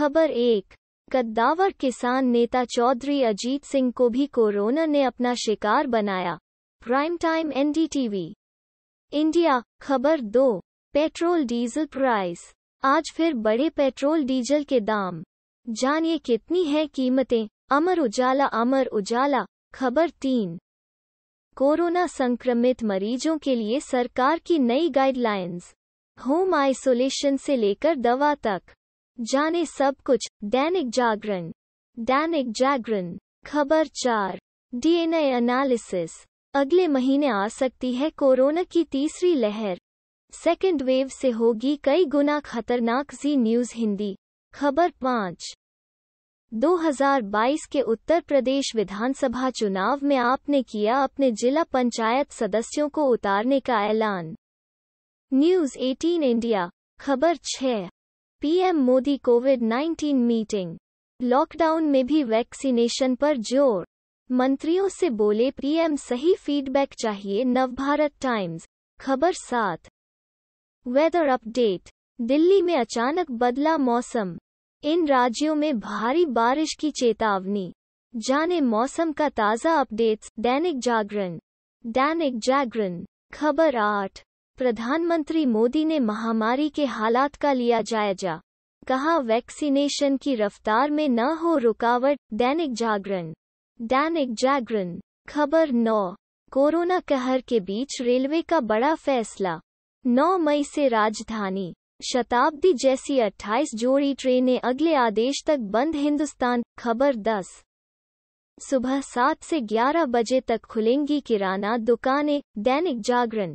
खबर एक कद्दावर किसान नेता चौधरी अजीत सिंह को भी कोरोना ने अपना शिकार बनाया प्राइम टाइम एनडीटीवी इंडिया खबर दो पेट्रोल डीजल प्राइस आज फिर बड़े पेट्रोल डीजल के दाम जानिए कितनी है कीमतें अमर उजाला अमर उजाला खबर तीन कोरोना संक्रमित मरीजों के लिए सरकार की नई गाइडलाइंस होम आइसोलेशन से लेकर दवा तक जाने सब कुछ दैनिक जागरण दैनिक जागरण खबर चार डीएनए एनालिसिस अगले महीने आ सकती है कोरोना की तीसरी लहर सेकेंड वेव से होगी कई गुना खतरनाक जी न्यूज हिंदी खबर पाँच 2022 के उत्तर प्रदेश विधानसभा चुनाव में आपने किया अपने जिला पंचायत सदस्यों को उतारने का ऐलान न्यूज 18 इंडिया खबर छह PM Modi COVID 19 meeting lockdown में भी वैक्सीनेशन पर जोर मंत्रियों से बोले पीएम सही फीडबैक चाहिए नवभारत टाइम्स खबर सात वेदर अपडेट दिल्ली में अचानक बदला मौसम इन राज्यों में भारी बारिश की चेतावनी जाने मौसम का ताज़ा अपडेट्स दैनिक जागरण दैनिक जागरण खबर आठ प्रधानमंत्री मोदी ने महामारी के हालात का लिया जायजा कहा वैक्सीनेशन की रफ्तार में न हो रुकावट दैनिक जागरण दैनिक जागरण खबर नौ कोरोना कहर के बीच रेलवे का बड़ा फैसला 9 मई से राजधानी शताब्दी जैसी 28 जोड़ी ट्रेनें अगले आदेश तक बंद हिंदुस्तान खबर 10 सुबह 7 से 11 बजे तक खुलेंगी किराना दुकानें दैनिक जागरण